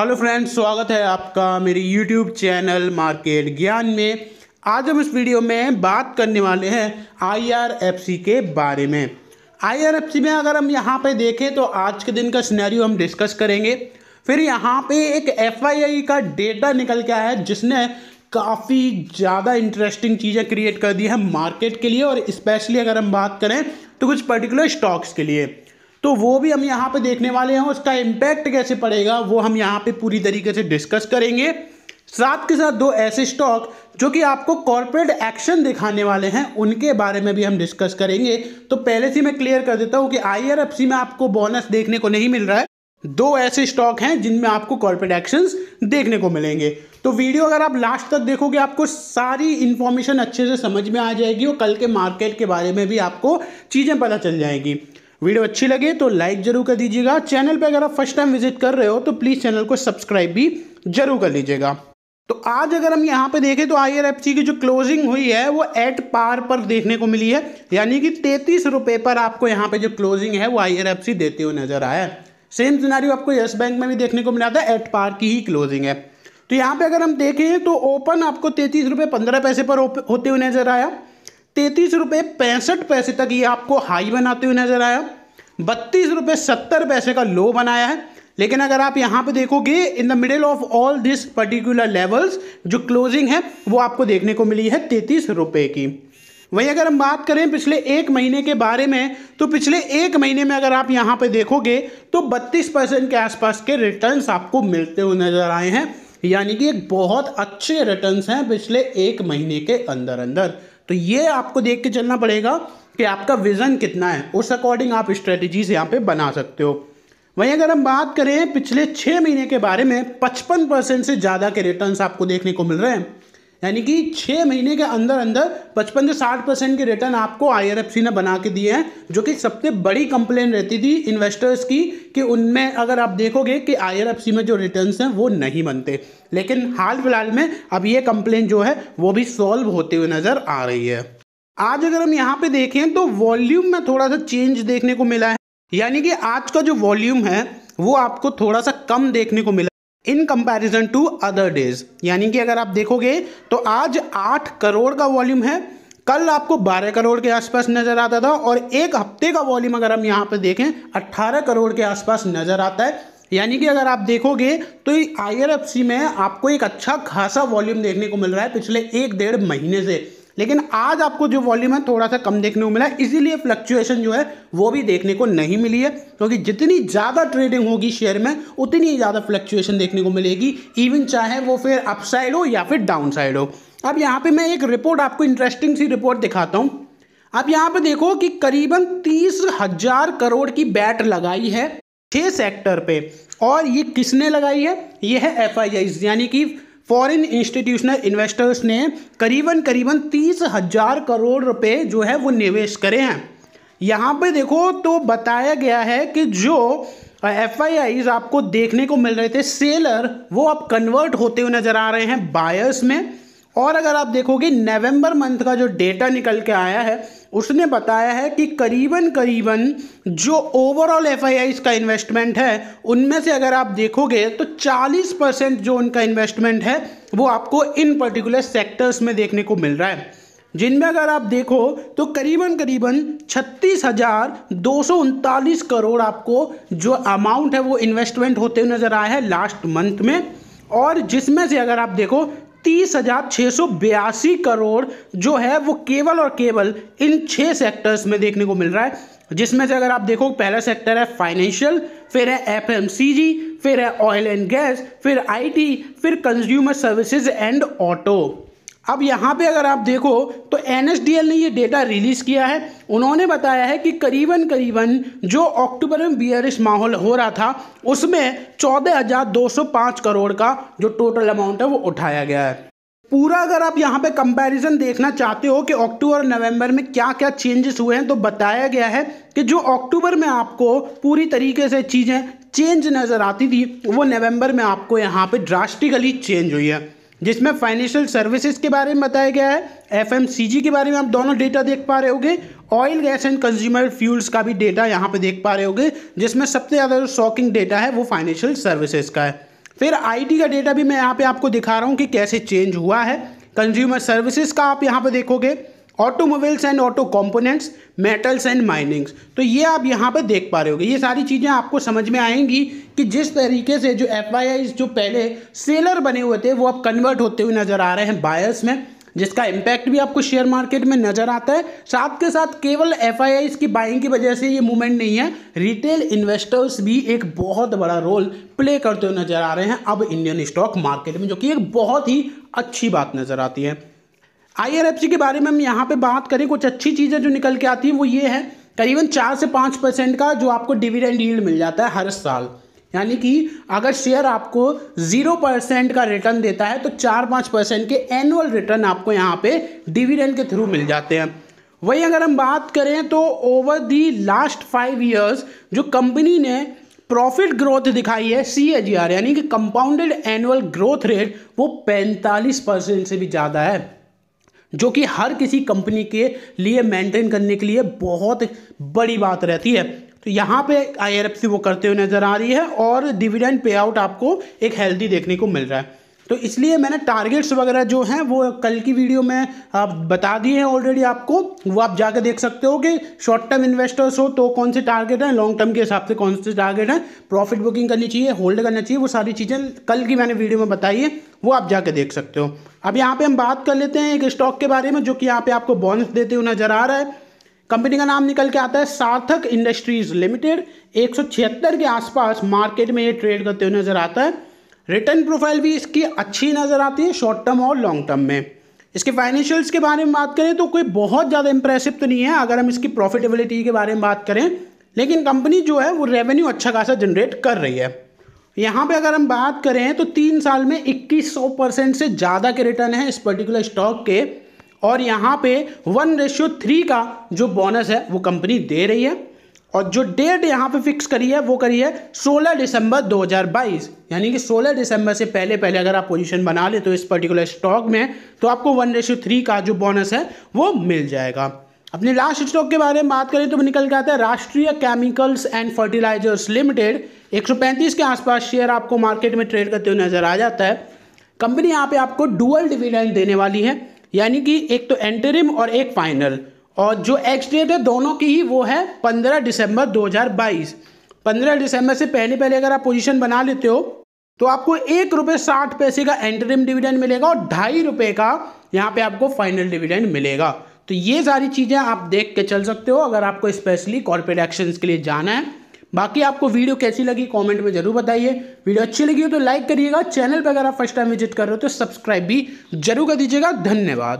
hello friends स्वागत है आपका मेरी यूट्यूब चैनल मार्केट ज्ञान में आज हम इस वीडियो में बात करने वाले हैं आईआरएफसी के बारे में आईआरएफसी में अगर हम यहाँ पे देखें तो आज के दिन का सिनेरियो हम डिस्कस करेंगे फिर यहाँ पे एक एफआईआई का डेटा निकल के आया है जिसने काफ़ी ज़्यादा इंटरेस्टिंग चीज़ें क्रिएट कर दी है मार्केट के लिए और स्पेशली अगर हम बात करें तो कुछ पर्टिकुलर स्टॉक्स के लिए तो वो भी हम यहाँ पे देखने वाले हैं उसका इम्पैक्ट कैसे पड़ेगा वो हम यहाँ पे पूरी तरीके से डिस्कस करेंगे साथ के साथ दो ऐसे स्टॉक जो कि आपको कॉरपोरेट एक्शन दिखाने वाले हैं उनके बारे में भी हम डिस्कस करेंगे तो पहले से मैं क्लियर कर देता हूँ कि आई में आपको बोनस देखने को नहीं मिल रहा है दो ऐसे स्टॉक हैं जिनमें आपको कॉर्पोरेट एक्शन देखने को मिलेंगे तो वीडियो अगर आप लास्ट तक देखोगे आपको सारी इन्फॉर्मेशन अच्छे से समझ में आ जाएगी और कल के मार्केट के बारे में भी आपको चीज़ें पता चल जाएगी वीडियो अच्छी लगे तो लाइक जरूर कर दीजिएगा चैनल पर अगर आप फर्स्ट टाइम विजिट कर रहे हो तो प्लीज़ चैनल को सब्सक्राइब भी जरूर कर लीजिएगा तो आज अगर हम यहाँ पे देखें तो आई की जो क्लोजिंग हुई है वो एट पार पर देखने को मिली है यानी कि तैतीस रुपये पर आपको यहाँ पे जो क्लोजिंग है वो आई देते हुए नजर आया है सेम सिनारी आपको यस बैंक में भी देखने को मिला था एट पार की ही क्लोजिंग है तो यहाँ पे अगर हम देखें तो ओपन आपको तैतीस रुपये पंद्रह पैसे पर होते हुए नजर आया तैतीस रुपये पैंसठ पैसे तक ये आपको हाई बनाते हुए नज़र आया बत्तीस रुपये सत्तर पैसे का लो बनाया है लेकिन अगर आप यहाँ पे देखोगे in the middle of all this particular levels जो क्लोजिंग है वो आपको देखने को मिली है तैतीस रुपये की वहीं अगर हम बात करें पिछले एक महीने के बारे में तो पिछले एक महीने में अगर आप यहाँ पे देखोगे तो 32 परसेंट के आसपास के रिटर्न्स आपको मिलते हुए नज़र आए हैं यानी कि एक बहुत अच्छे रिटर्न्स हैं पिछले एक महीने के अंदर अंदर तो ये आपको देख के चलना पड़ेगा कि आपका विज़न कितना है उस अकॉर्डिंग आप स्ट्रेटजीज यहाँ पे बना सकते हो वहीं अगर हम बात करें पिछले छः महीने के बारे में पचपन परसेंट से ज़्यादा के रिटर्न्स आपको देखने को मिल रहे हैं यानी कि छः महीने के अंदर अंदर पचपन से साठ परसेंट के रिटर्न आपको आईआरएफसी ने बना के दिए हैं जो कि सबसे बड़ी कंप्लेन रहती थी इन्वेस्टर्स की कि उनमें अगर आप देखोगे कि आईआरएफसी में जो रिटर्न्स हैं वो नहीं बनते लेकिन हाल फिलहाल में अब ये कंप्लेन जो है वो भी सॉल्व होते हुए नज़र आ रही है आज अगर हम यहाँ पे देखें तो वॉल्यूम में थोड़ा सा चेंज देखने को मिला है यानी कि आज का जो वॉल्यूम है वो आपको थोड़ा सा कम देखने को मिला in comparison to other days यानी कि अगर आप देखोगे तो आज आठ करोड़ का वॉल्यूम है कल आपको 12 करोड़ के आसपास नज़र आता था और एक हफ्ते का वॉल्यूम अगर हम यहाँ पर देखें 18 करोड़ के आसपास नज़र आता है यानी कि अगर आप देखोगे तो आई में आपको एक अच्छा खासा वॉल्यूम देखने को मिल रहा है पिछले एक डेढ़ महीने से लेकिन आज आपको जो वॉल्यूम है थोड़ा सा कम देखने को मिला है इसीलिए फ्लक्चुएशन जो है वो भी देखने को नहीं मिली है क्योंकि तो जितनी ज़्यादा ट्रेडिंग होगी शेयर में उतनी ज़्यादा फ्लक्चुएशन देखने को मिलेगी इवन चाहे वो फिर अपसाइड हो या फिर डाउन साइड हो अब यहाँ पे मैं एक रिपोर्ट आपको इंटरेस्टिंग सी रिपोर्ट दिखाता हूँ अब यहाँ पर देखो कि करीबन तीस हजार करोड़ की बैट लगाई है छः सेक्टर पे और ये किसने लगाई है ये है एफ यानी कि फॉरेन इंस्टीट्यूशनल इन्वेस्टर्स ने करीबन करीबन तीस हजार करोड़ रुपए जो है वो निवेश करे हैं यहाँ पे देखो तो बताया गया है कि जो एफ आई आपको देखने को मिल रहे थे सेलर वो अब कन्वर्ट होते हुए नज़र आ रहे हैं बायर्स में और अगर आप देखोगे नवंबर मंथ का जो डेटा निकल के आया है उसने बताया है कि करीबन करीबन जो ओवरऑल एफ का इन्वेस्टमेंट है उनमें से अगर आप देखोगे तो 40 परसेंट जो उनका इन्वेस्टमेंट है वो आपको इन पर्टिकुलर सेक्टर्स में देखने को मिल रहा है जिनमें अगर आप देखो तो करीबन करीबन छत्तीस हज़ार दो सौ उनतालीस करोड़ आपको जो अमाउंट है वो इन्वेस्टमेंट होते हुए नज़र आया है लास्ट मंथ में और जिसमें से अगर आप देखो तीस हजार छः सौ बयासी करोड़ जो है वो केवल और केवल इन छः सेक्टर्स में देखने को मिल रहा है जिसमें से अगर आप देखो पहला सेक्टर है फाइनेंशियल फिर है एफएमसीजी फिर है ऑयल एंड गैस फिर आईटी फिर कंज्यूमर सर्विसेज एंड ऑटो अब यहाँ पे अगर आप देखो तो एन ने ये डेटा रिलीज़ किया है उन्होंने बताया है कि करीबन करीबन जो अक्टूबर में बी माहौल हो रहा था उसमें 14,205 करोड़ का जो टोटल अमाउंट है वो उठाया गया है पूरा अगर आप यहाँ पे कंपैरिजन देखना चाहते हो कि अक्टूबर नवंबर में क्या क्या चेंजेस हुए हैं तो बताया गया है कि जो अक्टूबर में आपको पूरी तरीके से चीज़ें चेंज नज़र आती थी वो नवंबर में आपको यहाँ पे ड्रास्टिकली चेंज हुई है जिसमें फाइनेंशियल सर्विसेज के बारे में बताया गया है एफएमसीजी के बारे में आप दोनों डेटा देख पा रहे होगे oil gas and consumer fuels का भी डेटा यहाँ पे देख पा रहे होंगे जिसमें सबसे ज़्यादा जो शॉकिंग डेटा है वो फाइनेंशियल सर्विसेज का है फिर आई का डेटा भी मैं यहाँ पर आपको दिखा रहा हूँ कि कैसे चेंज हुआ है कंज्यूमर सर्विसेज का आप यहाँ पर देखोगे automobiles and auto components metals and minings तो ये आप यहाँ पर देख पा रहे होगे ये सारी चीज़ें आपको समझ में आएंगी कि जिस तरीके से जो एफ जो पहले सेलर बने हुए थे वो अब कन्वर्ट होते हुए नज़र आ रहे हैं बायर्स में जिसका इम्पैक्ट भी आपको शेयर मार्केट में नज़र आता है साथ के साथ केवल एफ की बाइंग की वजह से ये मूवमेंट नहीं है रिटेल इन्वेस्टर्स भी एक बहुत बड़ा रोल प्ले करते हुए नज़र आ रहे हैं अब इंडियन स्टॉक मार्केट में जो कि एक बहुत ही अच्छी बात नज़र आती है आईआरएफसी के बारे में हम यहाँ पे बात करें कुछ अच्छी चीज़ें जो निकल के आती हैं वो ये है करीबन चार से पाँच परसेंट का जो आपको डिविडेंड यील्ड मिल जाता है हर साल यानी कि अगर शेयर आपको जीरो परसेंट का रिटर्न देता है तो चार पाँच परसेंट के एनुअल रिटर्न आपको यहाँ पे डिविडेंड के थ्रू मिल जाते हैं वहीं अगर हम बात करें तो over the last five years जो कंपनी ने प्रॉफिट ग्रोथ दिखाई है सी यानी कि कंपाउंडेड एनुअल ग्रोथ रेट वो पैंतालीस परसेंट से भी ज़्यादा है जो कि हर किसी कंपनी के लिए मेंटेन करने के लिए बहुत बड़ी बात रहती है तो यहाँ पे आई वो करते हुए नज़र आ रही है और डिविडेंड पे आउट आपको एक हेल्दी देखने को मिल रहा है तो इसलिए मैंने टारगेट्स वगैरह जो हैं वो कल की वीडियो में आप बता दिए हैं ऑलरेडी आपको वो आप जाके देख सकते हो कि शॉर्ट टर्म इन्वेस्टर्स हो तो कौन से टारगेट हैं लॉन्ग टर्म के हिसाब से कौन से टारगेट हैं प्रॉफिट बुकिंग करनी चाहिए होल्ड करना चाहिए वो सारी चीज़ें कल की मैंने वीडियो में बताई है वो आप जाके देख सकते हो अब यहाँ पे हम बात कर लेते हैं एक स्टॉक के बारे में जो कि यहाँ पे आपको बोनस देते हुए नजर आ रहा है कंपनी का नाम निकल के आता है सार्थक इंडस्ट्रीज लिमिटेड एक के आसपास मार्केट में ये ट्रेड करते हुए नजर आता है रिटर्न प्रोफाइल भी इसकी अच्छी नज़र आती है शॉर्ट टर्म और लॉन्ग टर्म में इसके फाइनेंशियल्स के बारे में बात करें तो कोई बहुत ज़्यादा इंप्रेसिव तो नहीं है अगर हम इसकी प्रॉफिटेबिलिटी के बारे में बात करें लेकिन कंपनी जो है वो रेवेन्यू अच्छा खासा जनरेट कर रही है यहाँ पे अगर हम बात करें तो तीन साल में इक्कीस सौ परसेंट से ज़्यादा के रिटर्न है इस पर्टिकुलर स्टॉक के और यहाँ पे वन रेशियो थ्री का जो बोनस है वो कंपनी दे रही है और जो डेट यहाँ पे फिक्स करी है वो करी है 16 दिसंबर 2022 यानी कि 16 दिसंबर से पहले पहले अगर आप पोजीशन बना ले तो इस पर्टिकुलर स्टॉक में तो आपको वन रेशियो थ्री का जो बोनस है वो मिल जाएगा अपने लास्ट स्टॉक के बारे में बात करें तो निकल के आता है राष्ट्रीय केमिकल्स एंड फर्टिलाइजर्स लिमिटेड 135 के आसपास शेयर आपको मार्केट में ट्रेड करते हुए नजर आ जाता है कंपनी यहाँ पे आपको डुअल डिविडेंड देने वाली है यानी कि एक तो एंटरिम और एक फाइनल और जो एक्स डेट है दोनों की ही वो है 15 दिसंबर 2022 15 दिसंबर से पहले पहले अगर आप पोजिशन बना लेते हो तो आपको एक रुपये साठ पैसे का एंटरिम डिविडेंड मिलेगा और ढाई रुपये का यहाँ पे आपको फाइनल डिविडेंड मिलेगा तो ये सारी चीज़ें आप देख के चल सकते हो अगर आपको स्पेशली कॉर्पोरेट एक्शंस के लिए जाना है बाकी आपको वीडियो कैसी लगी कमेंट में जरूर बताइए वीडियो अच्छी लगी हो तो लाइक करिएगा चैनल पर अगर आप फर्स्ट टाइम विजिट कर रहे हो तो सब्सक्राइब भी जरूर कर दीजिएगा धन्यवाद